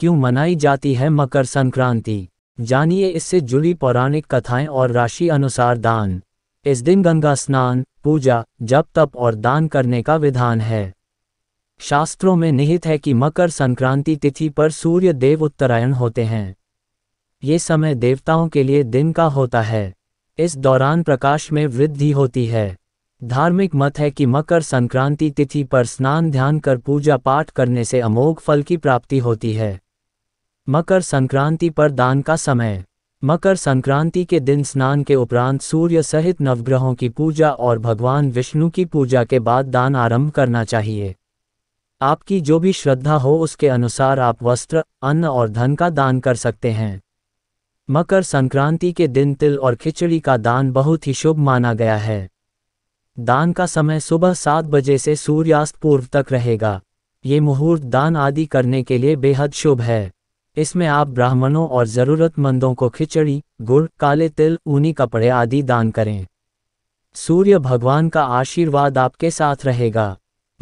क्यों मनाई जाती है मकर संक्रांति जानिए इससे जुड़ी पौराणिक कथाएं और राशि अनुसार दान इस दिन गंगा स्नान पूजा जप तप और दान करने का विधान है शास्त्रों में निहित है कि मकर संक्रांति तिथि पर सूर्य देव उत्तरायण होते हैं ये समय देवताओं के लिए दिन का होता है इस दौरान प्रकाश में वृद्धि होती है धार्मिक मत है कि मकर संक्रांति तिथि पर स्नान ध्यान कर पूजा पाठ करने से अमोघ फल की प्राप्ति होती है मकर संक्रांति पर दान का समय मकर संक्रांति के दिन स्नान के उपरांत सूर्य सहित नवग्रहों की पूजा और भगवान विष्णु की पूजा के बाद दान आरंभ करना चाहिए आपकी जो भी श्रद्धा हो उसके अनुसार आप वस्त्र अन्न और धन का दान कर सकते हैं मकर संक्रांति के दिन तिल और खिचड़ी का दान बहुत ही शुभ माना गया है दान का समय सुबह सात बजे से सूर्यास्त पूर्व तक रहेगा ये मुहूर्त दान आदि करने के लिए बेहद शुभ है इसमें आप ब्राह्मणों और जरूरतमंदों को खिचड़ी गुड़ काले तिल ऊनी कपड़े आदि दान करें सूर्य भगवान का आशीर्वाद आपके साथ रहेगा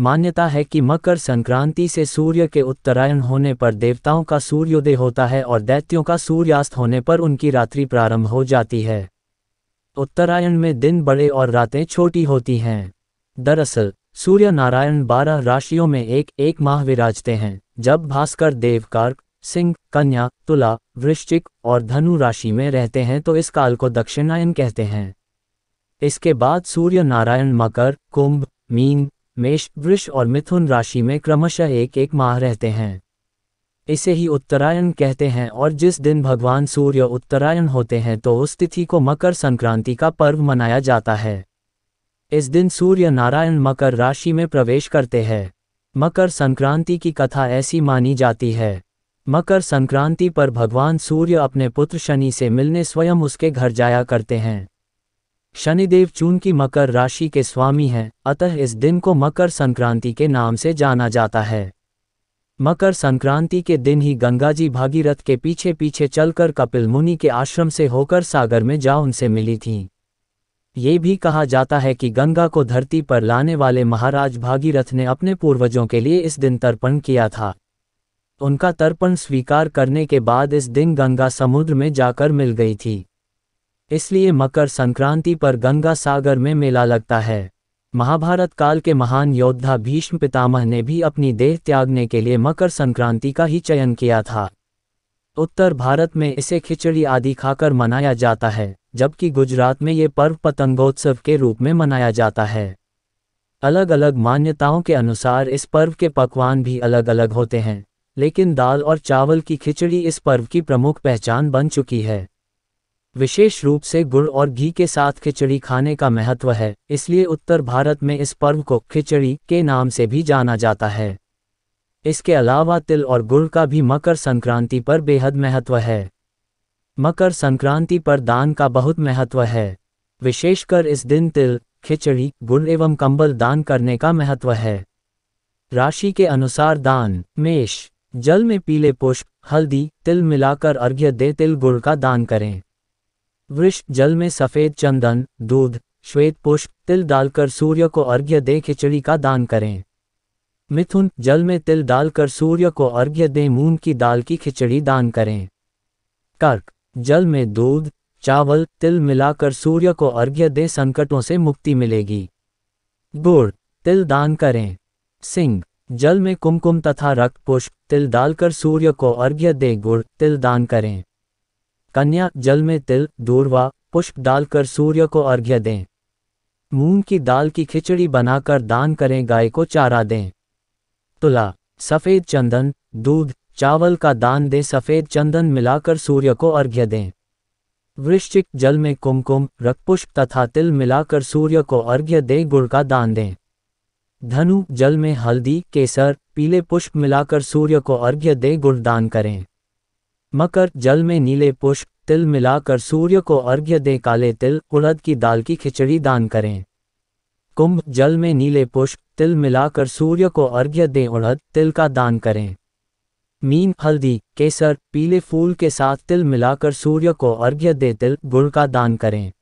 मान्यता है कि मकर संक्रांति से सूर्य के उत्तरायण होने पर देवताओं का सूर्योदय होता है और दैत्यों का सूर्यास्त होने पर उनकी रात्रि प्रारंभ हो जाती है उत्तरायण में दिन बड़े और रातें छोटी होती हैं दरअसल सूर्य नारायण बारह राशियों में एक एक माह विराजते हैं जब भास्कर देवकार्क सिंह कन्या तुला वृश्चिक और धनु राशि में रहते हैं तो इस काल को दक्षिणायन कहते हैं इसके बाद सूर्य नारायण मकर कुंभ मीन मेष वृष और मिथुन राशि में क्रमशः एक एक माह रहते हैं इसे ही उत्तरायण कहते हैं और जिस दिन भगवान सूर्य उत्तरायण होते हैं तो उस तिथि को मकर संक्रांति का पर्व मनाया जाता है इस दिन सूर्य नारायण मकर राशि में प्रवेश करते हैं मकर संक्रांति की कथा ऐसी मानी जाती है मकर संक्रांति पर भगवान सूर्य अपने पुत्र शनि से मिलने स्वयं उसके घर जाया करते हैं शनिदेव चून की मकर राशि के स्वामी हैं अतः इस दिन को मकर संक्रांति के नाम से जाना जाता है मकर संक्रांति के दिन ही गंगा जी भागीरथ के पीछे पीछे चलकर कपिल मुनि के आश्रम से होकर सागर में जा उनसे मिली थीं ये भी कहा जाता है कि गंगा को धरती पर लाने वाले महाराज भागीरथ ने अपने पूर्वजों के लिए इस दिन तर्पण किया था तो उनका तर्पण स्वीकार करने के बाद इस दिन गंगा समुद्र में जाकर मिल गई थी इसलिए मकर संक्रांति पर गंगा सागर में मेला लगता है महाभारत काल के महान योद्धा भीष्म पितामह ने भी अपनी देह त्यागने के लिए मकर संक्रांति का ही चयन किया था उत्तर भारत में इसे खिचड़ी आदि खाकर मनाया जाता है जबकि गुजरात में ये पर्व पतंगोत्सव के रूप में मनाया जाता है अलग अलग मान्यताओं के अनुसार इस पर्व के पकवान भी अलग अलग होते हैं लेकिन दाल और चावल की खिचड़ी इस पर्व की प्रमुख पहचान बन चुकी है विशेष रूप से गुड़ और घी के साथ खिचड़ी खाने का महत्व है इसलिए उत्तर भारत में इस पर्व को खिचड़ी के नाम से भी जाना जाता है इसके अलावा तिल और गुड़ का भी मकर संक्रांति पर बेहद महत्व है मकर संक्रांति पर दान का बहुत महत्व है विशेषकर इस दिन तिल खिचड़ी गुड़ एवं कंबल दान करने का महत्व है राशि के अनुसार दान मेष जल में पीले पुष्प हल्दी तिल मिलाकर अर्घ्य दे तिल गुड़ का दान करें वृक्ष जल में सफ़ेद चंदन दूध श्वेत पुष्प तिल डालकर सूर्य को अर्घ्य दे खिचड़ी का दान करें मिथुन जल में तिल डालकर सूर्य को अर्घ्य दे मूंग की दाल की खिचड़ी दान करें कर्क जल में दूध चावल तिल मिलाकर सूर्य को अर्घ्य दे संकटों से मुक्ति मिलेगी गुड़ तिल दान करें सिंह जल में कुमकुम तथा रक्त पुष्प तिल डालकर सूर्य को अर्घ्य दे गुड़ तिल दान करें कन्या जल में तिल दूरवा पुष्प डालकर सूर्य को अर्घ्य दें मूंग की दाल की खिचड़ी बनाकर दान करें गाय को चारा दें तुला सफ़ेद चंदन दूध चावल का दान दें सफ़ेद चंदन मिलाकर सूर्य को अर्घ्य दें वृश्चिक जल में कुमकुम पुष्प तथा तिल मिलाकर सूर्य को अर्घ्य दें गुड़ का दान दें धनु जल में हल्दी केसर पीले पुष्प मिलाकर सूर्य को अर्घ्य दे गुणदान करें मकर जल में नीले पुष्प तिल मिलाकर सूर्य को अर्घ्य दे काले तिल उड़द की दाल की खिचड़ी दान करें कुंभ जल में नीले पुष्प तिल मिलाकर सूर्य को अर्घ्य दे उड़द तिल का दान करें मीन हल्दी केसर पीले फूल के साथ तिल मिलाकर सूर्य को अर्घ्य दे तिल गुड़ का दान करें